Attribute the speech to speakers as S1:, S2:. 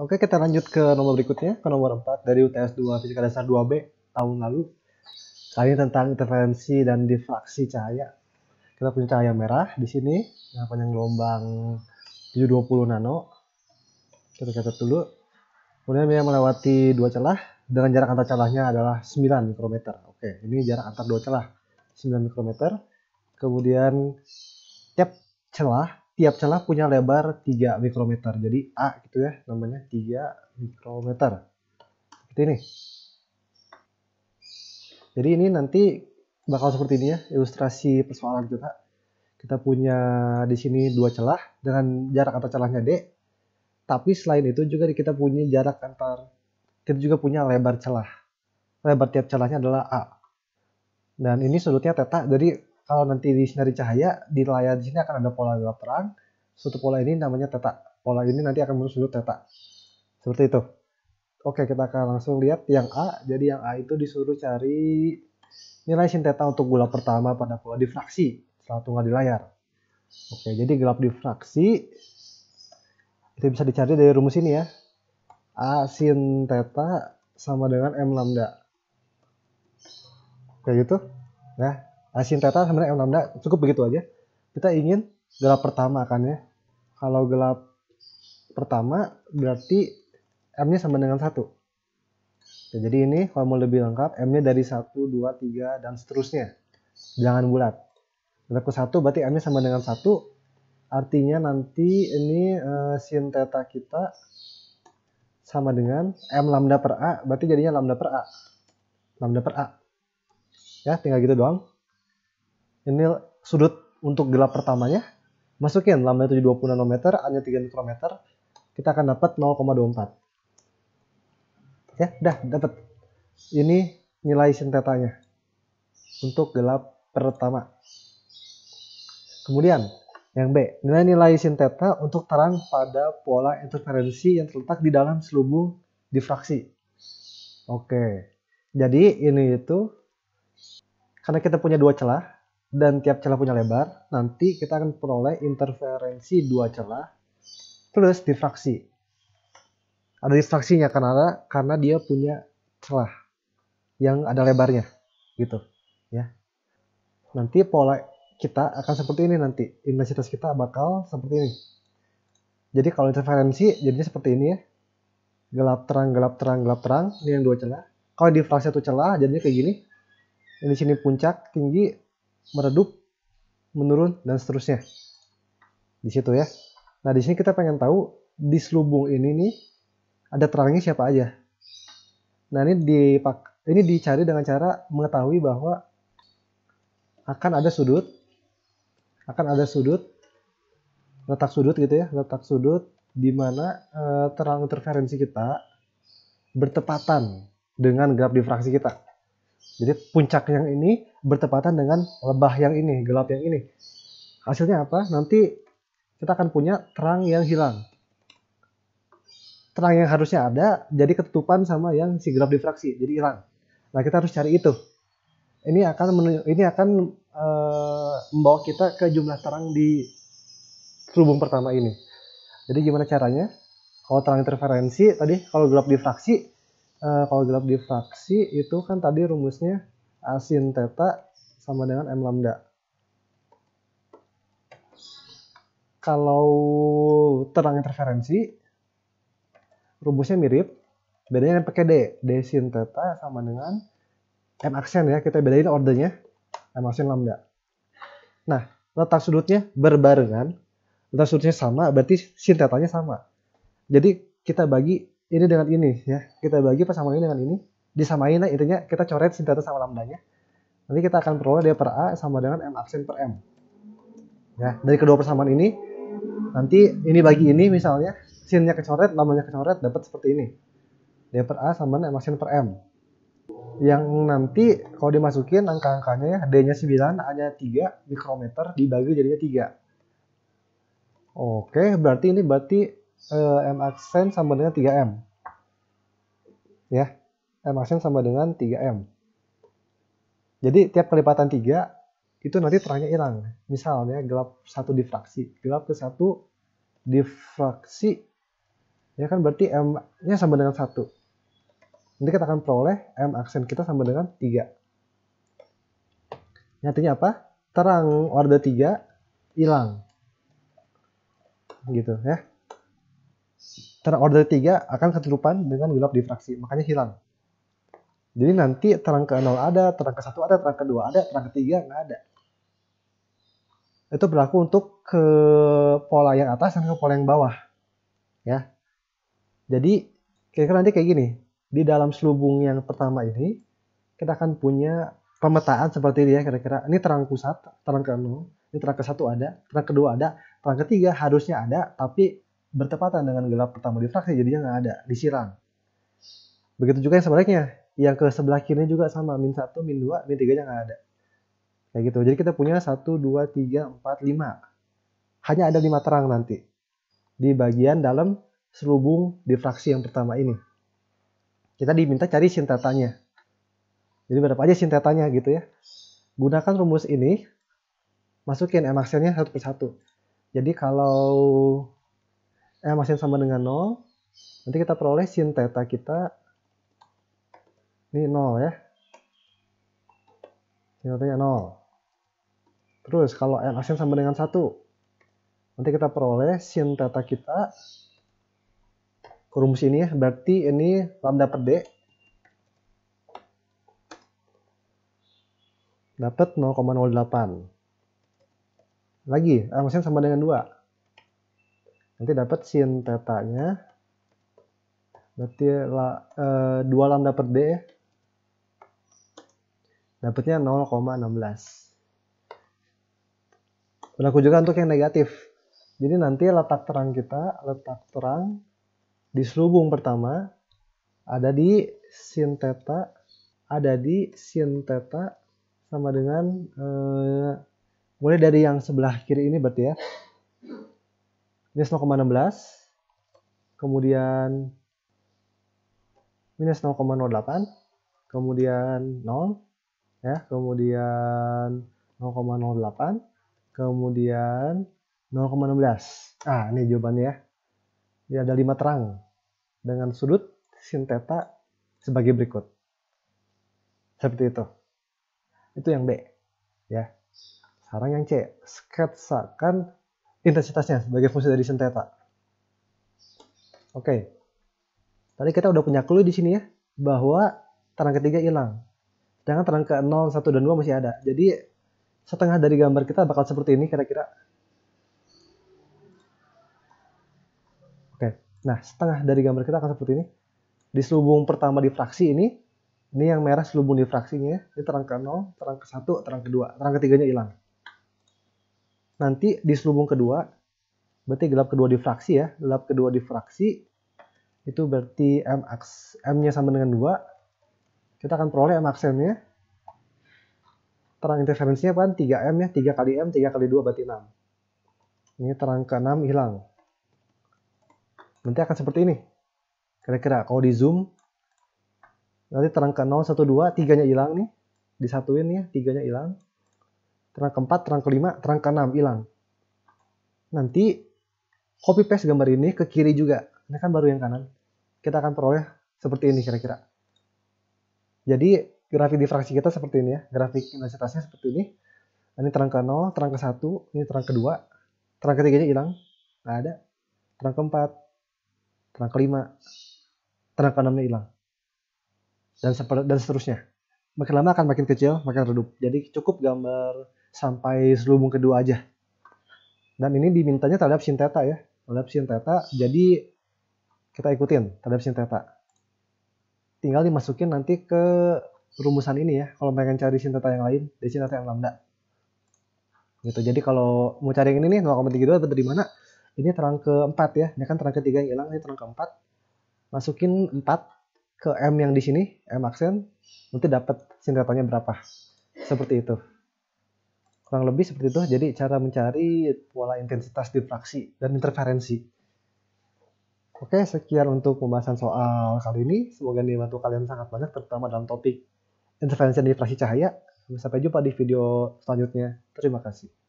S1: Oke, kita lanjut ke nomor berikutnya, ke nomor 4 dari UTS 2 Fisika Dasar 2B tahun lalu. Kali ini tentang interferensi dan difraksi cahaya. Kita punya cahaya merah di sini, yang panjang gelombang 720 nano. Kita catat dulu. Kemudian dia melewati dua celah dengan jarak antar celahnya adalah 9 mikrometer. Oke, ini jarak antar dua celah 9 mikrometer. Kemudian tiap celah tiap celah punya lebar 3 mikrometer. Jadi A gitu ya namanya 3 mikrometer. Seperti ini. Jadi ini nanti bakal seperti ini ya ilustrasi persoalan kita. Kita punya di sini dua celah dengan jarak antar celahnya D. Tapi selain itu juga kita punya jarak antar kita juga punya lebar celah. Lebar tiap celahnya adalah A. Dan ini sudutnya teta, jadi kalau nanti di sinari cahaya di layar di sini akan ada pola gelap terang suatu pola ini namanya teta pola ini nanti akan menurut sudut teta seperti itu oke kita akan langsung lihat yang A jadi yang A itu disuruh cari nilai sin teta untuk gula pertama pada pola difraksi satu tunggal di layar oke jadi gelap difraksi itu bisa dicari dari rumus ini ya A sin teta sama dengan M lambda kayak gitu ya Nah, sinteta sebenarnya m cukup begitu aja. Kita ingin gelap pertama kan ya. Kalau gelap pertama berarti M-nya sama dengan 1. Nah, jadi ini kalau mau lebih lengkap M-nya dari 1, 2, 3, dan seterusnya. Jangan bulat. gelap ke 1 berarti M-nya sama dengan 1. Artinya nanti ini uh, sin theta kita sama dengan M lambda per A. Berarti jadinya lambda per A. Lambda per A. Ya, tinggal gitu doang ini sudut untuk gelap pertamanya masukin lambda 720 nanometer hanya 3 mikrometer kita akan dapat 0,24 ya dah dapat ini nilai sintetanya untuk gelap pertama kemudian yang B, nilai-nilai sinteta untuk terang pada pola interferensi yang terletak di dalam selubung difraksi. Oke, jadi ini itu karena kita punya dua celah, dan tiap celah punya lebar, nanti kita akan peroleh interferensi dua celah plus difraksi. Ada difraksinya karena karena dia punya celah yang ada lebarnya gitu ya. Nanti pola kita akan seperti ini nanti. Intensitas kita bakal seperti ini. Jadi kalau interferensi jadinya seperti ini ya. Gelap terang, gelap terang, gelap terang. Ini yang dua celah. Kalau difraksi satu celah jadinya kayak gini. Ini sini puncak tinggi, meredup, menurun, dan seterusnya. Di situ ya. Nah, di sini kita pengen tahu di selubung ini nih ada terangnya siapa aja. Nah, ini di ini dicari dengan cara mengetahui bahwa akan ada sudut akan ada sudut letak sudut gitu ya, letak sudut di mana e, terang interferensi kita bertepatan dengan gelap difraksi kita. Jadi puncak yang ini bertepatan dengan lebah yang ini, gelap yang ini. Hasilnya apa? Nanti kita akan punya terang yang hilang. Terang yang harusnya ada jadi ketutupan sama yang si gelap difraksi, jadi hilang. Nah, kita harus cari itu. Ini akan ini akan e, membawa kita ke jumlah terang di terubung pertama ini. Jadi gimana caranya? Kalau terang interferensi tadi kalau gelap difraksi e, kalau gelap difraksi itu kan tadi rumusnya A sin theta sama dengan M lambda. Kalau terang interferensi, rumusnya mirip. Bedanya yang pakai D. D sin theta sama dengan M aksen ya. Kita bedain ordernya. M aksen lambda. Nah, letak sudutnya berbarengan. Letak sudutnya sama, berarti sin theta nya sama. Jadi kita bagi ini dengan ini ya. Kita bagi persamaan ini dengan ini disamain lah intinya kita coret sin theta sama lambdanya nanti kita akan peroleh D per A sama dengan M aksen per M ya dari kedua persamaan ini nanti ini bagi ini misalnya sinnya kecoret lambdanya kecoret dapat seperti ini D per A sama dengan M aksen per M yang nanti kalau dimasukin angka-angkanya ya D-nya 9, A-nya 3 mikrometer dibagi jadinya 3 oke berarti ini berarti eh, M aksen sama dengan 3M ya MSN sama dengan 3M. Jadi tiap kelipatan 3 itu nanti terangnya hilang. Misalnya gelap satu difraksi, gelap ke satu difraksi ya kan berarti M-nya sama dengan satu. Nanti kita akan peroleh M aksen kita sama dengan 3. Artinya apa? Terang order 3 hilang. Gitu ya. Terang order 3 akan ketutupan dengan gelap difraksi, makanya hilang. Jadi nanti terang ke 0 ada, terang ke 1 ada, terang ke 2 ada, terang ke 3 nggak ada. Itu berlaku untuk ke pola yang atas dan ke pola yang bawah. Ya. Jadi kira-kira nanti kayak gini. Di dalam selubung yang pertama ini, kita akan punya pemetaan seperti ini ya kira-kira. Ini terang pusat, terang ke 0, ini terang ke 1 ada, terang ke 2 ada, terang ke 3 harusnya ada, tapi bertepatan dengan gelap pertama difraksi jadinya nggak ada, disiram. Begitu juga yang sebaliknya, yang ke sebelah kirinya juga sama min 1, min 2, min 3 nya nggak ada kayak gitu jadi kita punya 1, 2, 3, 4, 5 hanya ada 5 terang nanti di bagian dalam selubung difraksi yang pertama ini kita diminta cari sintetanya jadi berapa aja sintetanya gitu ya gunakan rumus ini masukin M aksennya satu persatu jadi kalau M aksen sama dengan 0 nanti kita peroleh sin kita ini nol ya nilainya 0 terus kalau n asin sama dengan satu, nanti kita peroleh sin theta kita rumus ini ya berarti ini lambda per d dapat 0,08 lagi n asin sama dengan dua, nanti dapat sin tetanya berarti la, e, eh, 2 lambda per d dapatnya 0,16 berlaku juga untuk yang negatif jadi nanti letak terang kita letak terang di selubung pertama ada di sin theta ada di sin theta sama dengan eh, mulai dari yang sebelah kiri ini berarti ya minus 0,16 kemudian minus 0,08 kemudian 0 ya kemudian 0,08 kemudian 0,16 ah ini jawabannya ya ini ada lima terang dengan sudut sinteta sebagai berikut seperti itu itu yang B ya sekarang yang C sketsakan intensitasnya sebagai fungsi dari sinteta oke tadi kita udah punya clue di sini ya bahwa terang ketiga hilang jangan terang ke 0, 1, dan 2 masih ada. Jadi setengah dari gambar kita bakal seperti ini kira-kira. Oke, nah setengah dari gambar kita akan seperti ini. Di selubung pertama di fraksi ini, ini yang merah selubung di fraksinya, ya. ini terang ke 0, terang ke 1, terang ke 2, terang ketiganya hilang. Nanti di selubung kedua, berarti gelap kedua di fraksi ya, gelap kedua di fraksi, itu berarti mx, m-nya sama dengan 2, kita akan peroleh M aksennya. Terang interferensinya kan 3M ya. 3 kali M, 3 kali 2 berarti 6. Ini terang ke-6 hilang. Nanti akan seperti ini. Kira-kira kalau di zoom, nanti terang ke-0, 1, 2, 3-nya hilang nih. Disatuin ya, 3-nya hilang. Terang ke-4, terang ke-5, terang ke-6 hilang. Nanti copy paste gambar ini ke kiri juga. Ini kan baru yang kanan. Kita akan peroleh seperti ini kira-kira. Jadi grafik difraksi kita seperti ini ya. Grafik intensitasnya seperti ini. Ini terang ke 0, terang ke 1, ini terang ke 2, terang ke 3-nya hilang. Nggak ada. Terang ke 4, terang ke 5, terang ke 6-nya hilang. Dan, dan seterusnya. Makin lama akan makin kecil, makin redup. Jadi cukup gambar sampai selubung kedua aja. Dan ini dimintanya terhadap sinteta ya. Terhadap sinteta, jadi kita ikutin terhadap sinteta tinggal dimasukin nanti ke rumusan ini ya kalau pengen cari sin yang lain di sini yang lambda gitu jadi kalau mau cari yang ini nih 0,32 dapat dari mana ini terang ke 4 ya ini kan terang ketiga yang hilang ini terang ke 4 masukin 4 ke M yang di sini M aksen nanti dapat sin berapa seperti itu kurang lebih seperti itu jadi cara mencari pola intensitas difraksi dan interferensi Oke, sekian untuk pembahasan soal kali ini. Semoga ini membantu kalian sangat banyak, terutama dalam topik intervensi dan difraksi cahaya. Sampai jumpa di video selanjutnya. Terima kasih.